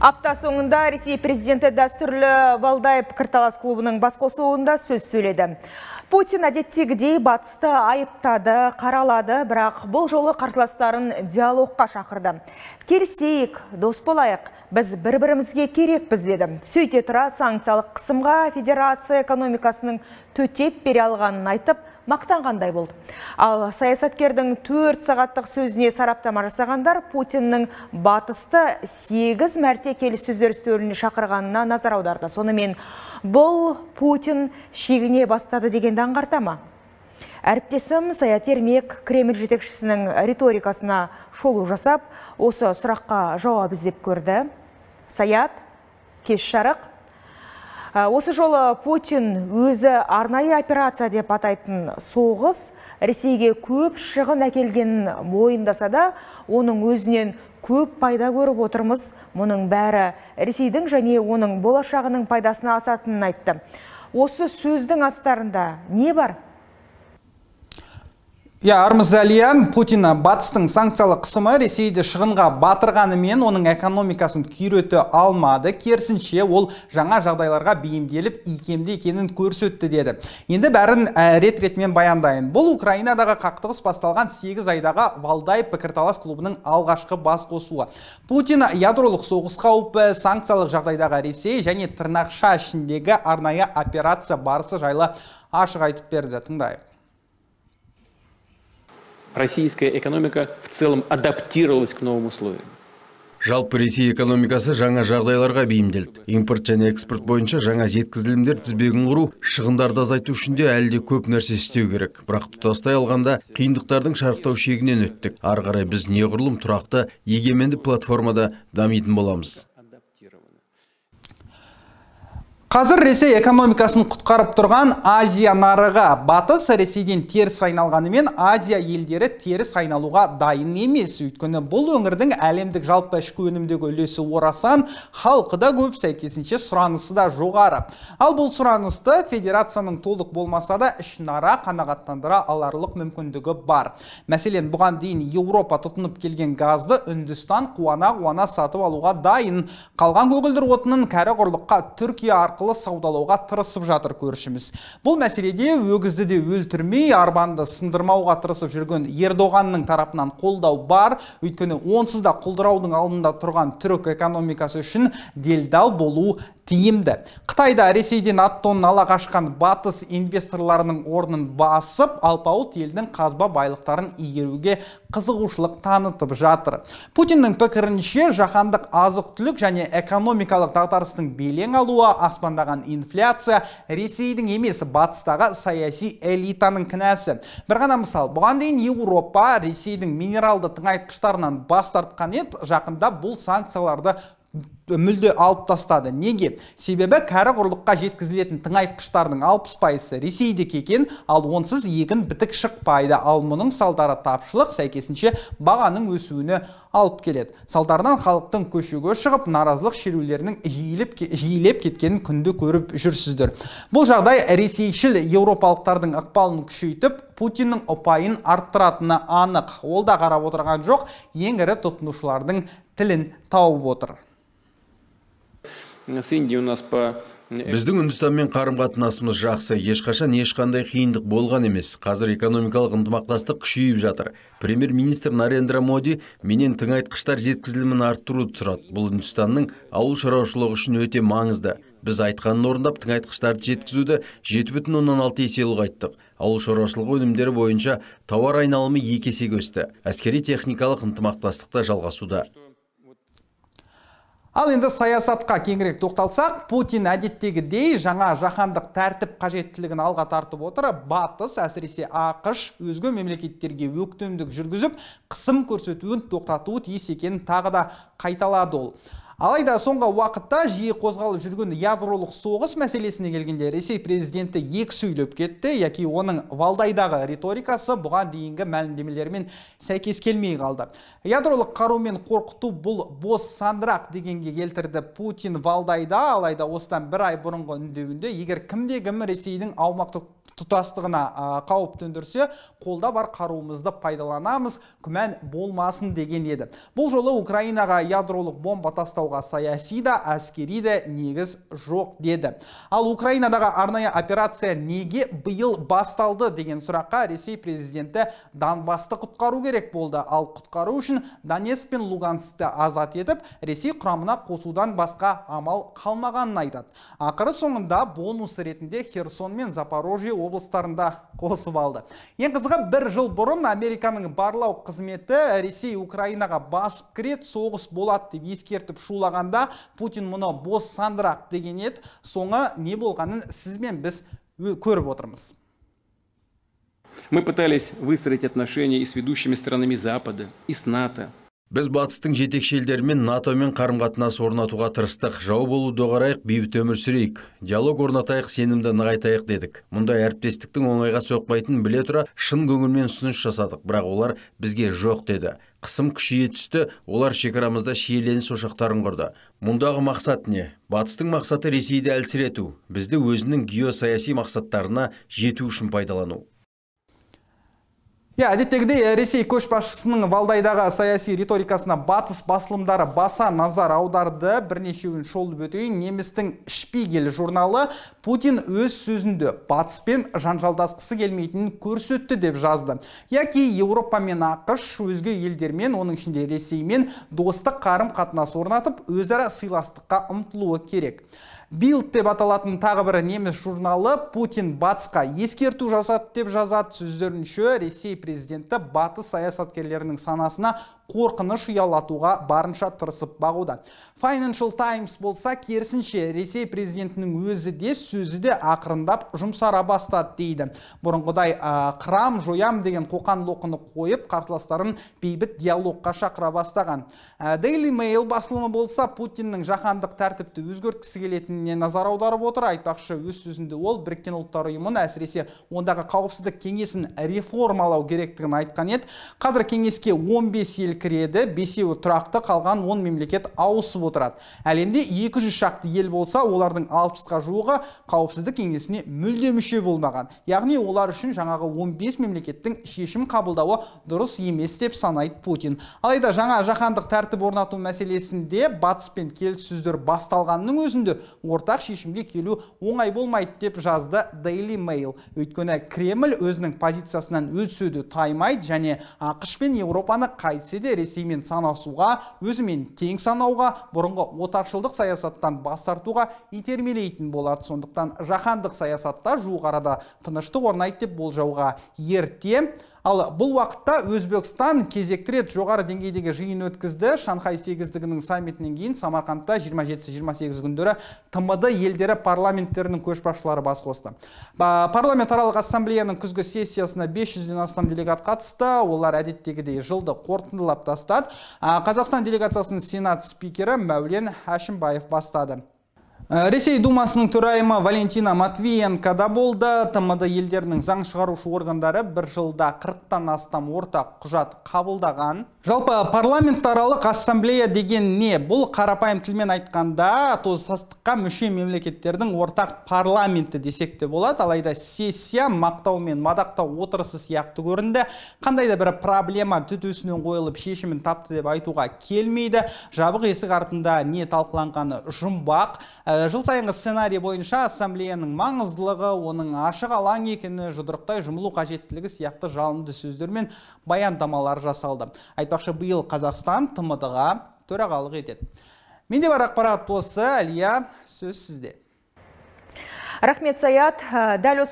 Апта соңында Ресей президенті дәстүрлі Валдайып пікірталас клубының басқосуында сөз сөйледі. Путин әдеттегідей батысты айыптады, қаралады, бірақ бұл жолы қарсыластарын диалогқа шақырды. Келсейік дос болайық, біз бір-бірімізге керекпіз деді. Сөйте тұра санкциялық қысымға федерация экономикасының төтеп бере алғанын айтып, мақтанғандай болды ал саясаткердің төрт сағаттық сөзіне сараптама жасағандар путиннің батысты сегіз мәрте келіссөздер үстеліне шақырғанына назар аударды сонымен бұл путин шегіне бастады дегенді аңғарта ма әріптесім саят ермек кремль жетекшісінің риторикасына шолу жасап осы сұраққа жауап іздеп көрді саят кеш жарық Ә, осы жолы Путин өзі арнайы операция деп атайтын соғыс Ресейге көп шығын әкелген мойындаса да, оның өзінен көп пайда көріп отырмыз. Мұның бәрі Ресейдің және оның болашағының пайдасына асатынын айтты. Осы сөздің астарында не бар? иә армысыз әлиян путин батыстың санкциялық қысымы ресейді шығынға батырғанымен оның экономикасын күйрете алмады керісінше ол жаңа жағдайларға бейімделіп икемді екенін көрсетті деді енді бәрін ә, рет ретімен баяндайын бұл украинадағы қақтығыс басталған 8 айдағы валдай пікірталас клубының алғашқы бас қосуы путин ядролық соғыс қаупі санкциялық жағдайдағы ресей және тырнақша ішіндегі арнайы операция барысы жайлы ашық айтып берді тыңдайық российская экономика в целом адаптировалась к новым условиям жалпы ресей экономикасы жаңа жағдайларға бейімделді импорт және экспорт бойынша жаңа жеткізілімдер тізбегін құру шығындарды азайту үшін де әлі де көп нәрсе істеу керек бірақ тұтастай алғанда қиындықтардың шарықтау шегінен өттік ары қарай біз неғұрлым тұрақты егеменді платформада дамитын боламыз қазір ресей экономикасын құтқарып тұрған азия нарығы батыс ресейден теріс айналғанымен азия елдері теріс айналуға дайын емес өйткені бұл өңірдің әлемдік жалпы ішкі өнімдегі үлесі орасан халқы да көп сәйкесінше сұранысы да жоғары ал бұл сұранысты федерацияның толық болмаса да ішінара қанағаттандыра аларлық мүмкіндігі бар мәселен бұған дейін еуропа тұтынып келген газды үндістан қуана қуана сатып алуға дайын қалған көгілдір отынын кәрі құрлыққа түркия арқылы арқылы саудалауға тырысып жатыр көршіміз бұл мәселеде өгізді де өлтірмей арбанды сындырмауға тырысып жүрген ердоғанның тарапынан қолдау бар өйткені онсыз да құлдыраудың алдында тұрған түрік экономикасы үшін делдал болу тиімді қытайда ресейден ат тонын ала қашқан батыс инвесторларының орнын басып алпауыт елдің қазба байлықтарын игеруге қызығушылық танытып жатыр путиннің пікірінше жаһандық азық түлік және экономикалық дағдарыстың белең алуы аспандаған инфляция ресейдің емес батыстағы саяси элитаның кінәсі бір ғана мысал бұған дейін еуропа ресейдің минералды тыңайтқыштарынан бас тартқан еді жақында бұл санкцияларды мүлде алып тастады неге себебі кәрі құрлыққа жеткізілетін тыңайтқыштардың алпыс пайызы ресейдікі екен ал онсыз егін бітік шықпайды ал мұның салдары тапшылық сәйкесінше бағаның өсуіне алып келеді салдарынан халықтың көшеге шығып наразылық шерулерінің жиілеп, жиілеп кеткенін күнді көріп жүрсіздер бұл жағдай ресейшіл еуропалықтардың ықпалын күшейтіп путиннің ұпайын арттыратыны анық ол да қарап отырған жоқ ең ірі тұтынушылардың тілін тауып отыр с Индией у нас по э, біздің үндістанмен қарым қатынасымыз жақсы ешқашан ешқандай қиындық болған емес қазір экономикалық ынтымақтастық күшейіп жатыр премьер министр нарендра моди менен тыңайтқыштар жеткізілімін арттыруды сұрады бұл үндістанның ауыл шаруашылығы үшін өте маңызды біз айтқанын орындап тыңайтқыштарды жеткізуді жеті бүтін оннан алты есе ауыл шаруашылығы өнімдері бойынша тауар айналымы екі есеге әскери техникалық ынтымақтастық та жалғасуда ал енді саясатқа кеңірек тоқталсақ путин әдеттегідей жаңа жаһандық тәртіп қажеттілігін алға тартып отыр батыс әсіресе ақш өзге мемлекеттерге өктемдік жүргізіп қысым көрсетуін тоқтатуы тиіс екенін тағы да қайталады ол алайда соңғы уақытта жиі қозғалып жүрген ядролық соғыс мәселесіне келгенде ресей президенті екі сөйлеп кетті яки оның валдайдағы риторикасы бұған дейінгі мәлімдемелермен сәйкес келмей қалды ядролық қарумен қорқыту бұл бос сандырақ дегенге келтірді путин валдайда алайда осыдан бір ай бұрынғы үндеуінде егер кімде кім ресейдің аумақтық тұтастығына қауіп төндірсе қолда бар қаруымызды пайдаланамыз күмән болмасын деген еді бұл жолы украинаға ядролық бомба тастауға саяси да әскери де негіз жоқ деді ал украинадағы арнайы операция неге биыл басталды деген сұраққа ресей президенті донбасты құтқару керек болды ал құтқару үшін донецк пен луганскті азат етіп ресей құрамына қосудан басқа амал қалмағанын айтады ақыры соңында бонус ретінде херсон мен запорожье облыстарында қосып алды ең қызығы бір жыл бұрын американың барлау қызметі ресей украинаға басып кіреді соғыс болады деп ескертіп шулағанда путин мұны бос сандырақ деген еді соңы не болғанын сізмен біз көріп отырмыз Мы пытались выстроить отношения и с ведущими странами Запада, и с НАТО, біз батыстың жетекші елдерімен нато мен қарым қатынас орнатуға тырыстық жау болуды қарайық бейбіт өмір сүрейік диалог орнатайық сенімді нығайтайық дедік мұндай әріптестіктің оңайға соқпайтынын біле тұра шын көңілмен ұсыныс жасадық бірақ олар бізге жоқ деді қысым күшейе түсті олар шекарамызда шиеленіс ошақтарын құрды мұндағы мақсат не батыстың мақсаты ресейді әлсірету бізді өзінің геосаяси мақсаттарына жету үшін пайдалану иә әдеттегідей ресей көшбасшысының валдайдағы саяси риторикасына батыс басылымдары баса назар аударды бірнешеуін шолып өтейін немістің шпигель журналы путин өз сөзінде батыспен жанжалдасқысы келмейтінін көрсетті деп жазды яки еуропа мен ақш өзге елдермен оның ішінде ресеймен достық қарым қатынас орнатып өзара сыйластыққа ұмтылуы керек билд деп аталатын тағы бір неміс журналы путин батысқа ескерту жасады деп жазады сөздерінше ресей президенті батыс саясаткерлерінің санасына қорқыныш ұялатуға барынша тырысып бағуда financial times болса керісінше ресей президентінің өзі де сөзі де ақырындап жұмсара бастады дейді бұрынғыдай ә, қырам жоям деген қоқан лоқыны қойып қарсыластарын бейбіт диалогқа шақыра бастаған daily mail басылымы болса путиннің жаһандық тәртіпті өзгерткісі келетініне назар аударып отыр айтпақшы өз сөзінде ол біріккен ұлттар ұйымын әсіресе ондағы қауіпсіздік кеңесін реформалау керектігін айтқан еді қазір кеңеске 15 ел кіреді бесеуі тұрақты қалған 10 мемлекет ауысып отырады әлемде 200 шақты ел болса олардың алпысқа жуығы қауіпсіздік кеңесіне мүлде мүше болмаған яғни олар үшін жаңағы 15 мемлекеттің шешім қабылдауы дұрыс емес деп санайды путин алайда жаңа жаһандық тәртіп орнату мәселесінде батыспен келіссөздер басталғанның өзінде ортақ шешімге келу оңай болмайды деп жазды Daily Mail өйткені кремль өзінің позициясынан өлсөді таймайды және ақш пен еуропаны қайтсе де ресеймен санасуға өзімен тең санауға бұрынғы отаршылдық саясаттан бас тартуға итермелейтін болады сондықтан жаһандық саясатта жуық арада тыныштық орнайды деп болжауға ерте ал бұл уақытта өзбекстан кезекті рет жоғары деңгейдегі жиын өткізді шанхай сегіздігінің саммитінен кейін самарқандта 27-28 күндері тмд елдері парламенттерінің көшбасшылары бас қосты парламентаралық ассамблеяның күзгі сессиясына 500-ден астам делегат қатысты олар әдеттегідей жылды қорытындылап тастады қазақстан делегациясының сенат спикері мәулен әшімбаев бастады Э, ресей думасының тұрайымы валентина матвиенко да болды тмд елдерінің заң шығарушы органдары бір жылда қырықтан астам ортақ құжат қабылдаған жалпы парламентаралық ассамблея деген не бұл қарапайым тілмен айтқанда састыққа мүше мемлекеттердің ортақ парламенті десек те болады алайда сессия мақтау мен мадақтау отырысы сияқты көрінді қандай да бір проблема түтөсінен қойылып шешімін тапты деп айтуға келмейді жабық есік артында не талқыланғаны жұмбақ ә, жыл сайынғы сценарий бойынша ассамблеяның маңыздылығы оның ашық алаң екені жұдырықтай жұмылу қажеттілігі сияқты жалынды сөздер мен баяндамалар жасалды айтпақшы биыл қазақстан тмд ға төрағалық етеді менде бар ақпарат осы әлия сөз сізде рахмет саят ә, дәл осы